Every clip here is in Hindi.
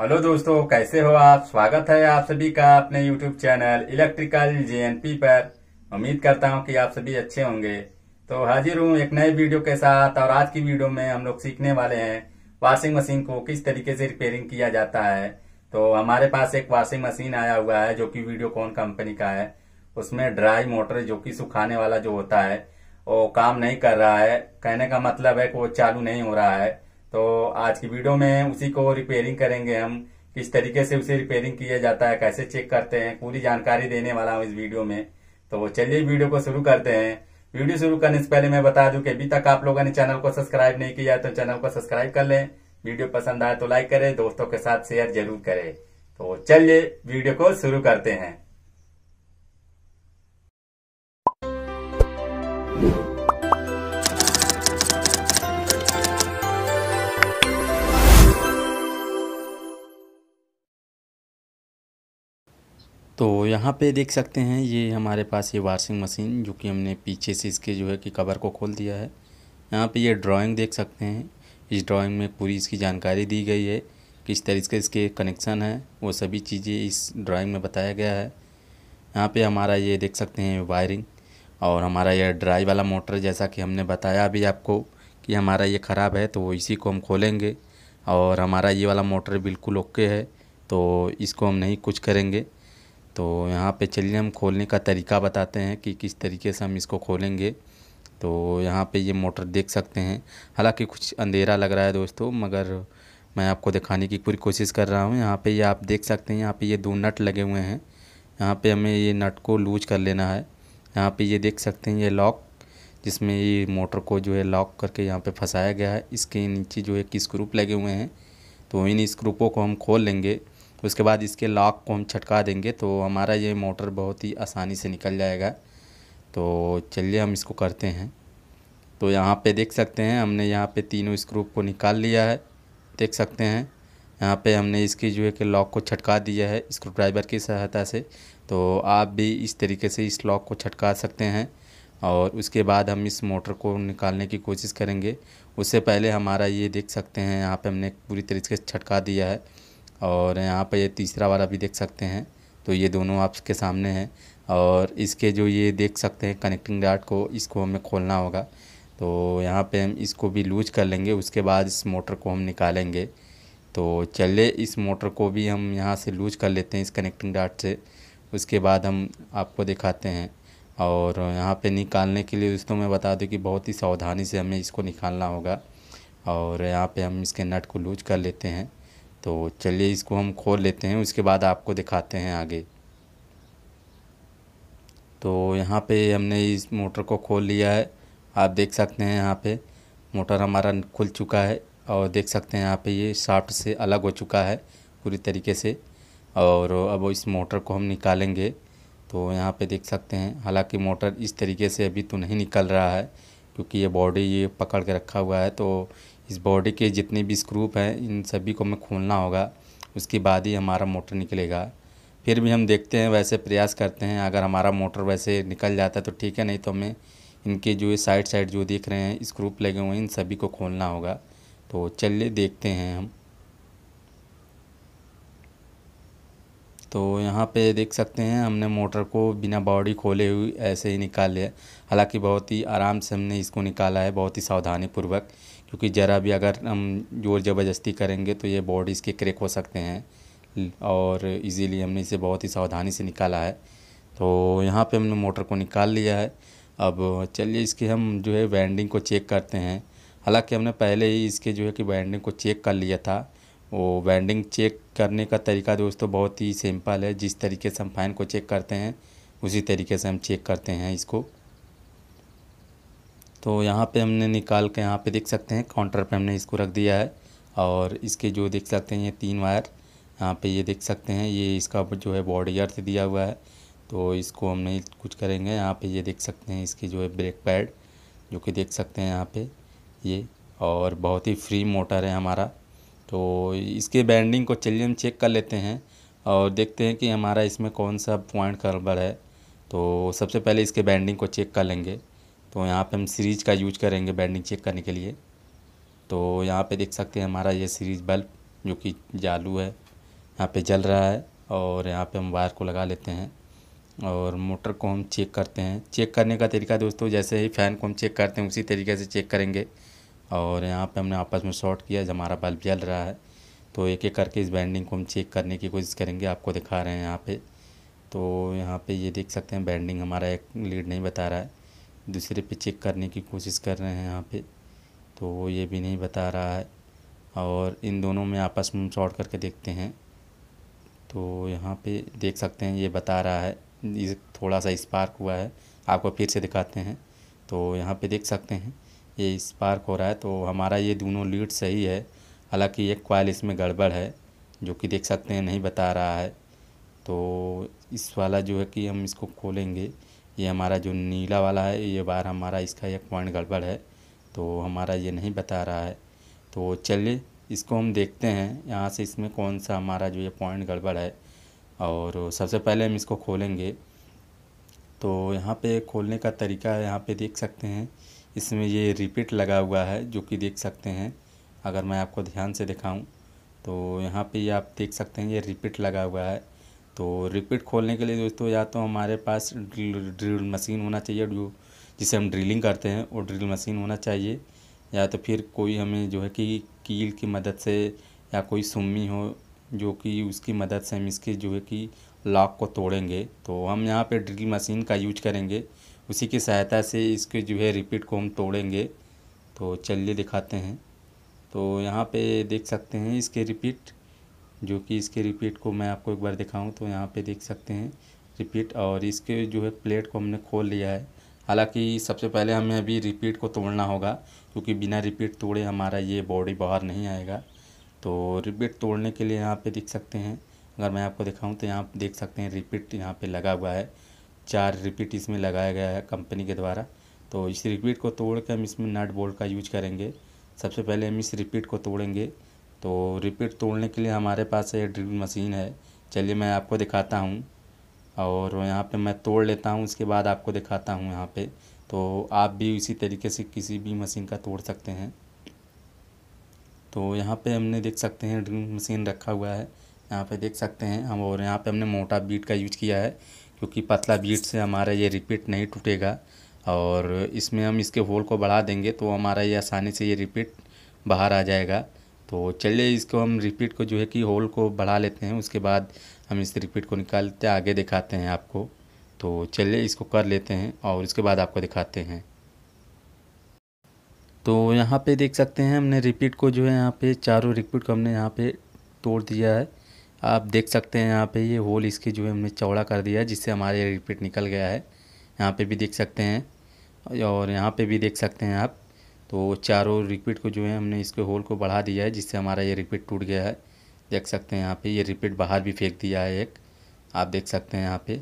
हेलो दोस्तों कैसे हो आप स्वागत है आप सभी का अपने यूट्यूब चैनल इलेक्ट्रिकल जे पर उम्मीद करता हूं कि आप सभी अच्छे होंगे तो हाजिर हूं एक नए वीडियो के साथ और आज की वीडियो में हम लोग सीखने वाले हैं वॉशिंग मशीन को किस तरीके से रिपेयरिंग किया जाता है तो हमारे पास एक वॉशिंग मशीन आया हुआ है जो की वीडियोकॉन कंपनी का है उसमें ड्राई मोटर जो की सुखाने वाला जो होता है वो काम नहीं कर रहा है कहने का मतलब है कि वो चालू नहीं हो रहा है तो आज की वीडियो में उसी को रिपेयरिंग करेंगे हम किस तरीके से उसे रिपेयरिंग किया जाता है कैसे चेक करते हैं पूरी जानकारी देने वाला हूँ इस वीडियो में तो चलिए वीडियो को शुरू करते हैं वीडियो शुरू करने से पहले मैं बता दूं कि अभी तक आप लोगों ने चैनल को सब्सक्राइब नहीं किया तो चैनल को सब्सक्राइब कर लें वीडियो पसंद आए तो लाइक करें दोस्तों के साथ शेयर जरूर करें तो चलिए वीडियो को शुरू करते हैं तो यहाँ पे देख सकते हैं ये हमारे पास ये वाशिंग मशीन जो कि हमने पीछे से इसके जो है कि कवर को खोल दिया है यहाँ पे ये ड्राइंग देख सकते हैं इस ड्राइंग में पूरी इसकी जानकारी दी गई है किस तरीके से इसके कनेक्शन है वो सभी चीज़ें इस ड्राइंग में बताया गया है यहाँ पे हमारा ये देख सकते हैं वायरिंग और हमारा यह ड्राई वाला मोटर जैसा कि हमने बताया अभी आपको कि हमारा ये ख़राब है तो इसी को हम खोलेंगे और हमारा ये वाला मोटर बिल्कुल ओके है तो इसको हम नहीं कुछ करेंगे तो यहाँ पे चलिए हम खोलने का तरीका बताते हैं कि किस तरीके से हम इसको खोलेंगे तो यहाँ पे ये मोटर देख सकते हैं हालांकि कुछ अंधेरा लग रहा है दोस्तों मगर मैं आपको दिखाने की पूरी कोशिश कर रहा हूँ यहाँ पे ये आप देख सकते हैं यहाँ पे ये दो नट लगे हुए हैं यहाँ पे हमें ये नट को लूज कर लेना है यहाँ पे ये देख सकते हैं ये लॉक जिसमें ये मोटर को जो है लॉक करके यहाँ पर फंसाया गया है इसके नीचे जो है कि स्क्रूप लगे हुए हैं तो इन स्क्रूपों को हम खोल लेंगे उसके बाद इसके लॉक को हम छटका देंगे तो हमारा ये मोटर बहुत ही आसानी से निकल जाएगा तो चलिए हम इसको करते हैं तो यहाँ पे देख सकते हैं हमने यहाँ पे तीनों स्क्रू को निकाल लिया है देख सकते हैं यहाँ पे हमने इसकी जो है कि लॉक को छटका दिया है स्क्रू ड्राइवर की सहायता से तो आप भी इस तरीके से इस लॉक को छटका सकते हैं और उसके बाद हम इस मोटर को निकालने की कोशिश करेंगे उससे पहले हमारा ये देख सकते हैं यहाँ पे हमने पूरी तरीके से छटका दिया है और यहाँ पर ये तीसरा वाला भी देख सकते हैं तो ये दोनों आपके सामने हैं और इसके जो ये देख सकते हैं कनेक्टिंग डाट को इसको हमें खोलना होगा तो यहाँ पे हम इसको भी लूज कर लेंगे उसके बाद इस मोटर को हम निकालेंगे तो चले इस मोटर को भी हम यहाँ से लूज कर लेते हैं इस कनेक्टिंग डाट से उसके बाद हम आपको दिखाते हैं और यहाँ पे निकालने के लिए दोस्तों मैं बता दूँ कि बहुत ही सावधानी से हमें इसको निकालना होगा और यहाँ पे हम इसके नट को लूज कर लेते हैं तो चलिए इसको हम खोल लेते हैं उसके बाद आपको दिखाते हैं आगे तो यहाँ पे हमने इस मोटर को खोल लिया है आप देख सकते हैं यहाँ पे मोटर हमारा खुल चुका है और देख सकते हैं यहाँ पे ये शाफ्ट से अलग हो चुका है पूरी तरीके से और अब इस मोटर को हम निकालेंगे तो यहाँ पे देख सकते हैं हालांकि मोटर इस तरीके से अभी तो नहीं निकल रहा है क्योंकि ये बॉडी ये पकड़ के रखा हुआ है तो इस बॉडी के जितने भी स्क्रूप हैं इन सभी को हमें खोलना होगा उसके बाद ही हमारा मोटर निकलेगा फिर भी हम देखते हैं वैसे प्रयास करते हैं अगर हमारा मोटर वैसे निकल जाता है तो ठीक है नहीं तो हमें इनके जो साइड साइड जो देख रहे हैं स्क्रूप लगे हुए हैं इन सभी को खोलना होगा तो चलिए देखते हैं हम तो यहाँ पे देख सकते हैं हमने मोटर को बिना बॉडी खोले हुए ऐसे ही निकाल लिया हालांकि बहुत ही आराम से हमने इसको निकाला है बहुत ही सावधानीपूर्वक क्योंकि ज़रा भी अगर हम ज़ोर ज़बरदस्ती करेंगे तो ये बॉडी इसके क्रेक हो सकते हैं और इजीली हमने इसे बहुत ही सावधानी से निकाला है तो यहाँ पे हमने मोटर को निकाल लिया है अब चलिए इसके हम जो है वैंडिंग को चेक करते हैं हालांकि हमने पहले ही इसके जो है कि वैंडिंग को चेक कर लिया था वो वैंडिंग चेक करने का तरीका दोस्तों बहुत ही सिंपल है जिस तरीके से हम फाइन को चेक करते हैं उसी तरीके से हम चेक करते हैं इसको तो यहाँ पे हमने निकाल के यहाँ पे देख सकते हैं काउंटर पे हमने इसको रख दिया है और इसके जो देख सकते हैं ये तीन वायर यहाँ पे ये देख सकते हैं ये इसका जो है बॉडी अर्थ दिया हुआ है तो इसको हमने कुछ करेंगे यहाँ पे ये देख सकते हैं इसकी जो है ब्रेक पैड जो कि देख सकते हैं यहाँ पर ये और बहुत ही फ्री मोटर है हमारा तो इसके बैंडिंग को चलिए हम चेक कर लेते हैं और देखते हैं कि हमारा इसमें कौन सा पॉइंट गड़बड़ है तो सबसे पहले इसके बैंडिंग को चेक कर लेंगे तो यहाँ पे हम सीरीज का यूज करेंगे बैंडिंग चेक करने के लिए तो यहाँ पे देख सकते हैं हमारा ये सीरीज बल्ब जो कि जालू है यहाँ पे जल रहा है और यहाँ पे हम वायर को लगा लेते हैं और मोटर को हम चेक करते हैं चेक करने का तरीका दोस्तों जैसे ही फ़ैन को हम चेक करते हैं उसी तरीके से चेक करेंगे और यहाँ पर हमने आपस में शॉर्ट किया हमारा बल्ब जल रहा है तो एक एक करके इस बैंडिंग को हम चेक करने की कोशिश करेंगे आपको दिखा रहे हैं यहाँ पर तो यहाँ पर ये देख सकते हैं बैंडिंग हमारा एक लीड नहीं बता रहा है दूसरे पे चेक करने की कोशिश कर रहे हैं यहाँ पे तो वो ये भी नहीं बता रहा है और इन दोनों में आपस में शॉर्ट करके देखते हैं तो यहाँ पे देख सकते हैं ये बता रहा है ये थोड़ा सा स्पार्क हुआ है आपको फिर से दिखाते हैं तो यहाँ पे देख सकते हैं ये स्पार्क हो रहा है तो हमारा ये दोनों लीड सही है हालांकि एक क्वाइल इसमें गड़बड़ है जो कि देख सकते हैं नहीं बता रहा है तो इस वाला जो है कि हम इसको खोलेंगे ये हमारा जो नीला वाला है ये बार हमारा इसका एक पॉइंट गड़बड़ है तो हमारा ये नहीं बता रहा है तो चलिए इसको हम देखते हैं यहाँ से इसमें कौन सा हमारा जो ये पॉइंट गड़बड़ है और सबसे पहले हम इसको खोलेंगे तो यहाँ पे खोलने का तरीका यहाँ पे देख सकते हैं इसमें ये रिपीट लगा हुआ है जो कि देख सकते हैं अगर मैं आपको ध्यान से दिखाऊँ तो यहाँ पर ये आप देख सकते हैं ये रिपीट लगा हुआ है तो रिपीट खोलने के लिए दोस्तों या तो हमारे पास ड्रिल ड्रिल मशीन होना चाहिए जो जिसे हम ड्रिलिंग करते हैं वो ड्रिल मशीन होना चाहिए या तो फिर कोई हमें जो है कि कील की मदद से या कोई सुम्मी हो जो कि उसकी मदद से हम इसके जो है कि लॉक को तोड़ेंगे तो हम यहाँ पे ड्रिल मशीन का यूज करेंगे उसी की सहायता से इसके जो है रिपीट को हम तोड़ेंगे तो चलिए दिखाते हैं तो यहाँ पे देख सकते हैं इसके रिपीट जो कि इसके रिपीट को मैं आपको एक बार दिखाऊं तो यहाँ पे देख सकते हैं रिपीट और इसके जो है प्लेट को हमने खोल लिया है हालांकि सबसे पहले हमें अभी रिपीट को तोड़ना होगा क्योंकि बिना रिपीट तोड़े हमारा ये बॉडी बाहर नहीं आएगा तो रिपीट तोड़ने के लिए यहाँ पर देख सकते हैं अगर मैं आपको दिखाऊँ तो यहाँ देख सकते हैं रिपीट यहाँ पर लगा हुआ है चार रिपीट इसमें लगाया गया है कंपनी के द्वारा तो इस रिपीट को तोड़ के हम इसमें नट बोल्ट का यूज करेंगे सबसे पहले हम इस रिपीट को तोड़ेंगे तो रिपीट तोड़ने के लिए हमारे पास ये ड्रिल मशीन है चलिए मैं आपको दिखाता हूँ और यहाँ पे मैं तोड़ लेता हूँ उसके बाद आपको दिखाता हूँ यहाँ पे तो आप भी इसी तरीके से किसी भी मशीन का तोड़ सकते हैं तो यहाँ पे हमने देख सकते हैं ड्रिल मशीन रखा हुआ है यहाँ पे देख सकते हैं हम और यहाँ पे हमने मोटा बीट का यूज किया है क्योंकि पतला बीट से हमारा ये रिपीट नहीं टूटेगा और इसमें हम इसके होल को बढ़ा देंगे तो हमारा ये आसानी से ये रिपीट बाहर आ जाएगा तो चलिए इसको हम रिपीट को जो है कि होल को बढ़ा लेते हैं उसके बाद हम इस रिपीट को निकालते आगे दिखाते हैं आपको तो चलिए इसको कर लेते हैं और उसके बाद आपको दिखाते हैं तो यहाँ पे देख सकते हैं हमने रिपीट को जो है यहाँ पे चारों रिपीट को हमने यहाँ पे तोड़ दिया है आप देख सकते हैं यहाँ पे ये होल इसके जो है हमने चौड़ा कर दिया है जिससे हमारे रिपीट निकल गया है यहाँ पे भी देख सकते हैं और यहाँ पे भी देख सकते हैं आप तो चारों रिपीट को जो है हमने इसके होल को बढ़ा दिया है जिससे हमारा ये रिपीट टूट गया है देख सकते हैं यहाँ पे ये रिपीट बाहर भी फेंक दिया है एक आप देख सकते हैं यहाँ पे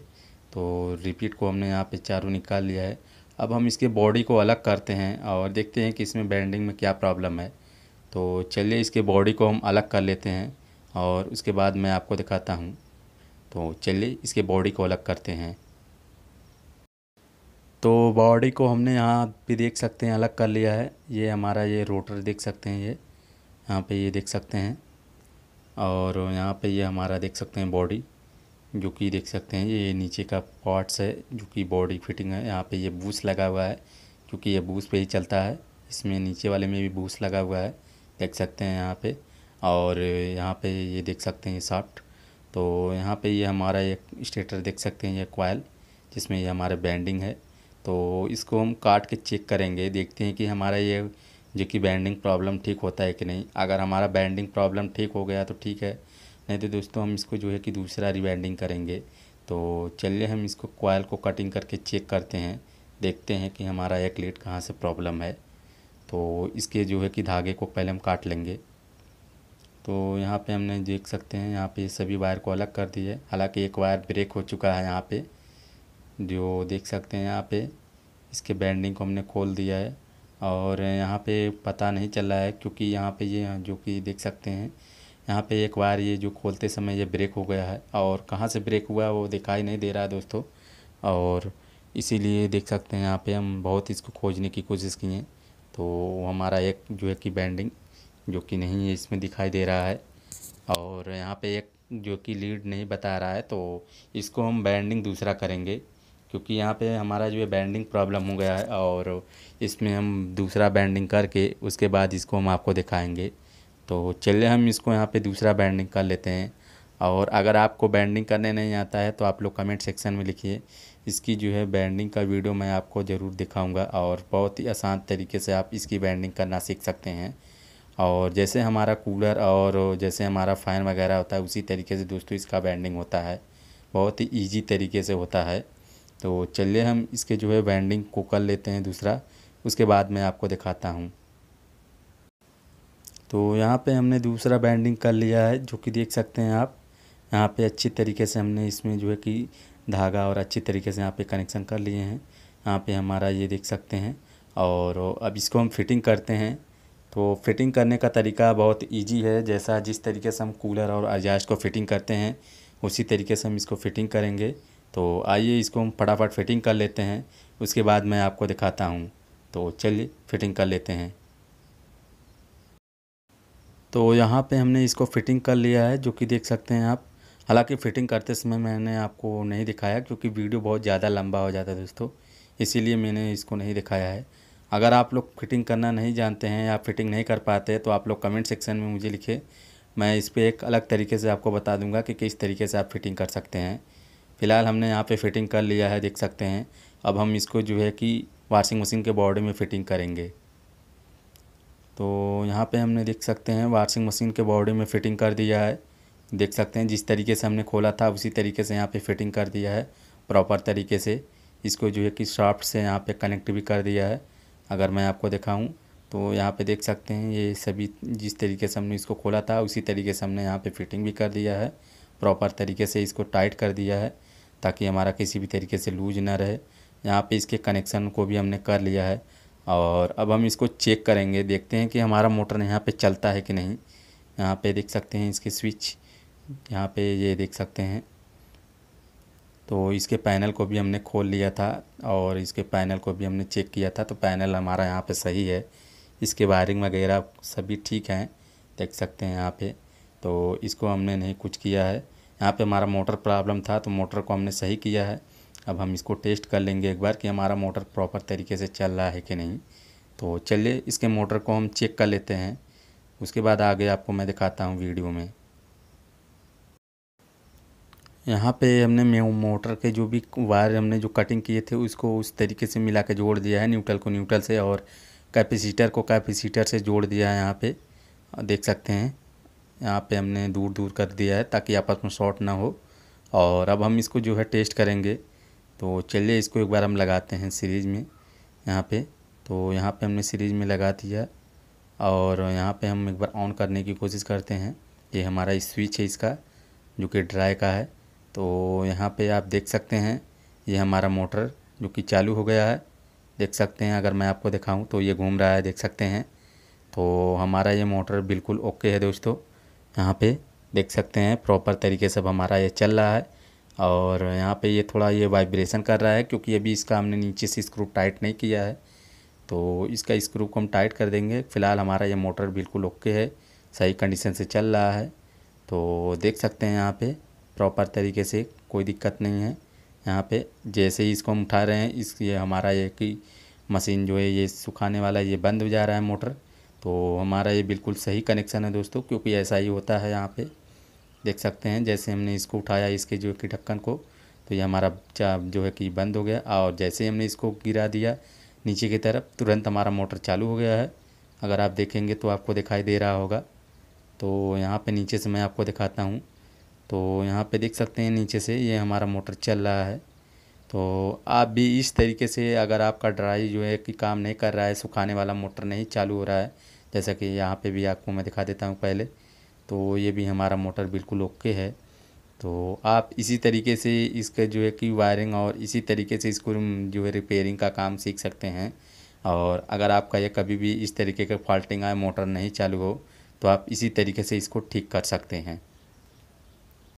तो रिपीट को हमने यहाँ पे चारों निकाल लिया है अब हम इसके बॉडी को अलग करते हैं और देखते हैं कि इसमें बैंडिंग में क्या प्रॉब्लम है तो चलिए इसके बॉडी को हम अलग कर लेते हैं और उसके बाद मैं आपको दिखाता हूँ तो चलिए इसके बॉडी को अलग करते हैं तो बॉडी को हमने यहाँ भी देख सकते हैं अलग कर लिया है ये हमारा ये रोटर देख सकते हैं ये यहाँ पे ये देख सकते हैं और यहाँ पे ये हमारा देख सकते हैं बॉडी जो कि देख सकते हैं ये नीचे का पार्ट्स है जो कि बॉडी फिटिंग है यहाँ पे ये बूस लगा हुआ है क्योंकि ये बूस पे ही चलता है इसमें नीचे वाले में भी बूस लगा हुआ है देख सकते हैं यहाँ पर और यहाँ पर ये देख सकते हैं साफ्ट तो यहाँ पर ये हमारा एक स्टेटर देख सकते हैं ये क्वाइल जिसमें ये हमारा बैंडिंग है तो इसको हम काट के चेक करेंगे देखते हैं कि हमारा ये जो कि बैंडिंग प्रॉब्लम ठीक होता है कि नहीं अगर हमारा बैंडिंग प्रॉब्लम ठीक हो गया तो ठीक है नहीं तो दोस्तों हम इसको जो है कि दूसरा रिबैंडिंग करेंगे तो चलिए हम इसको कोयल को कटिंग करके चेक करते हैं देखते हैं कि हमारा एक लेट कहाँ से प्रॉब्लम है तो इसके जो है कि धागे को पहले हम काट लेंगे तो यहाँ पे हमने देख सकते हैं यहाँ पे सभी वायर को अलग कर दिए हालांकि एक वायर ब्रेक हो चुका है यहाँ पे जो देख सकते हैं यहाँ पे इसके बैंडिंग को हमने खोल दिया है और यहाँ पे पता नहीं चल रहा है क्योंकि यहाँ पे ये यह जो कि देख सकते हैं यहाँ पे एक बार ये जो खोलते समय ये ब्रेक हो गया है और कहाँ से ब्रेक हुआ वो दिखाई नहीं दे रहा है दोस्तों और इसीलिए देख सकते हैं यहाँ पे हम बहुत इसको खोजने की कोशिश किए तो हमारा एक जो है कि बैंडिंग जो कि नहीं इसमें दिखाई दे रहा है और यहाँ पे एक जो कि लीड नहीं बता रहा है तो इसको हम बैंडिंग दूसरा करेंगे क्योंकि यहाँ पे हमारा जो है बैंडिंग प्रॉब्लम हो गया है और इसमें हम दूसरा बैंडिंग करके उसके बाद इसको हम आपको दिखाएंगे तो चलिए हम इसको यहाँ पे दूसरा बैंडिंग कर लेते हैं और अगर आपको बैंडिंग करने नहीं आता है तो आप लोग कमेंट सेक्शन में लिखिए इसकी जो है बैंडिंग का वीडियो मैं आपको ज़रूर दिखाऊँगा और बहुत ही आसान तरीके से आप इसकी बैंडिंग करना सीख सकते हैं और जैसे हमारा कूलर और जैसे हमारा फ़ैन वगैरह होता है उसी तरीके से दोस्तों इसका बैंडिंग होता है बहुत ही ईजी तरीके से होता है तो चलिए हम इसके जो है बैंडिंग को कर लेते हैं दूसरा उसके बाद मैं आपको दिखाता हूँ तो यहाँ पे हमने दूसरा बैंडिंग कर लिया है जो कि देख सकते हैं आप यहाँ पे अच्छी तरीके से हमने इसमें जो है कि धागा और अच्छी तरीके से यहाँ पे कनेक्शन कर लिए हैं यहाँ पे हमारा ये देख सकते हैं और अब इसको हम फिटिंग करते हैं तो फिटिंग करने का तरीका बहुत इजी है जैसा जिस तरीके से हम कूलर और अजाज को फिटिंग करते हैं उसी तरीके से हम इसको फिटिंग करेंगे तो आइए इसको हम फटाफट फिटिंग कर लेते हैं उसके बाद मैं आपको दिखाता हूँ तो चलिए फिटिंग कर लेते हैं तो यहाँ पे हमने इसको फिटिंग कर लिया है जो कि देख सकते हैं आप हालांकि फ़िटिंग करते समय मैंने आपको नहीं दिखाया क्योंकि वीडियो बहुत ज़्यादा लंबा हो जाता है दोस्तों इसीलिए मैंने इसको नहीं दिखाया है अगर आप लोग फिटिंग करना नहीं जानते हैं या फिटिंग नहीं कर पाते तो आप लोग कमेंट सेक्शन में मुझे लिखे मैं इस पर एक अलग तरीके से आपको बता दूँगा कि किस तरीके से आप फिटिंग कर सकते हैं फ़िलहाल हमने यहाँ पे फिटिंग कर लिया है देख सकते हैं अब हम इसको जो है कि वाशिंग मशीन के बॉडी में फ़िटिंग करेंगे तो यहाँ पे हमने देख सकते हैं वाशिंग मशीन के बॉडी में फ़िटिंग कर दिया है देख सकते हैं जिस तरीके से हमने खोला था उसी तरीके से यहाँ पे फिटिंग कर दिया है प्रॉपर तरीके से इसको जो है कि शाफ्ट से यहाँ पे कनेक्ट भी कर दिया है अगर मैं आपको दिखाऊँ तो यहाँ पे देख सकते हैं ये सभी जिस तरीके से हमने इसको खोला था उसी तरीके से हमने यहाँ पे फिटिंग भी कर दिया है प्रॉपर तरीके से इसको टाइट कर दिया है ताकि हमारा किसी भी तरीके से लूज ना रहे यहाँ पे इसके कनेक्शन को भी हमने कर लिया है और अब हम इसको चेक करेंगे देखते हैं कि हमारा मोटर यहाँ पे चलता है कि नहीं यहाँ पे देख सकते हैं इसके स्विच यहाँ पे ये देख सकते हैं तो इसके पैनल को भी हमने खोल लिया था और इसके पैनल को भी हमने चेक किया था तो पैनल हमारा यहाँ पर सही है इसके वायरिंग वगैरह सभी ठीक हैं देख सकते हैं यहाँ पर तो इसको हमने नहीं कुछ किया है यहाँ पे हमारा मोटर प्रॉब्लम था तो मोटर को हमने सही किया है अब हम इसको टेस्ट कर लेंगे एक बार कि हमारा मोटर प्रॉपर तरीके से चल रहा है कि नहीं तो चलिए इसके मोटर को हम चेक कर लेते हैं उसके बाद आगे आपको मैं दिखाता हूँ वीडियो में यहाँ पे हमने मोटर के जो भी वायर हमने जो कटिंग किए थे उसको उस तरीके से मिला के जोड़ दिया है न्यूट्रल को न्यूट्रल से और कैपेसिटर को कैपेसिटर से जोड़ दिया है यहाँ पे देख सकते हैं यहाँ पे हमने दूर दूर कर दिया है ताकि आपस में शॉर्ट ना हो और अब हम इसको जो है टेस्ट करेंगे तो चलिए इसको एक बार हम लगाते हैं सीरीज़ में यहाँ पे तो यहाँ पे हमने सीरीज़ में लगा दिया और यहाँ पे हम एक बार ऑन करने की कोशिश करते हैं ये हमारा स्विच है इसका जो कि ड्राई का है तो यहाँ पर आप देख सकते हैं ये हमारा मोटर जो कि चालू हो गया है देख सकते हैं अगर मैं आपको दिखाऊं तो ये घूम रहा है देख सकते हैं तो हमारा ये मोटर बिल्कुल ओके है दोस्तों यहाँ पे देख सकते हैं प्रॉपर तरीके से अब हमारा ये चल रहा है और यहाँ पे ये थोड़ा ये वाइब्रेशन कर रहा है क्योंकि अभी इसका हमने नीचे से स्क्रू टाइट नहीं किया है तो इसका स्क्रू को हम टाइट कर देंगे फ़िलहाल हमारा ये मोटर बिल्कुल ओके है सही कंडीशन से चल रहा है तो देख सकते हैं यहाँ पर प्रॉपर तरीके से कोई दिक्कत नहीं है यहाँ पर जैसे ही इसको हम उठा रहे हैं इस ये हमारा ये कि मशीन जो है ये सुखाने वाला ये बंद हो जा रहा है मोटर तो हमारा ये बिल्कुल सही कनेक्शन है दोस्तों क्योंकि ऐसा ही होता है यहाँ पे देख सकते हैं जैसे हमने इसको उठाया इसके जो कि ढक्कन को तो ये हमारा चा जो है कि बंद हो गया और जैसे ही हमने इसको गिरा दिया नीचे की तरफ तुरंत हमारा मोटर चालू हो गया है अगर आप देखेंगे तो आपको दिखाई दे रहा होगा तो यहाँ पर नीचे से मैं आपको दिखाता हूँ तो यहाँ पर देख सकते हैं नीचे से ये हमारा मोटर चल रहा है तो आप भी इस तरीके से अगर आपका ड्राई जो है कि काम नहीं कर रहा है सुखाने वाला मोटर नहीं चालू हो रहा है जैसा कि यहाँ पे भी आपको मैं दिखा देता हूँ पहले तो ये भी हमारा मोटर बिल्कुल ओके है तो आप इसी तरीके से इसका जो है कि वायरिंग और इसी तरीके से इसको जो है रिपेयरिंग का काम सीख सकते हैं और अगर आपका यह कभी भी इस तरीके का फॉल्टिंग आए मोटर नहीं चालू हो तो आप इसी तरीके से इसको ठीक कर सकते हैं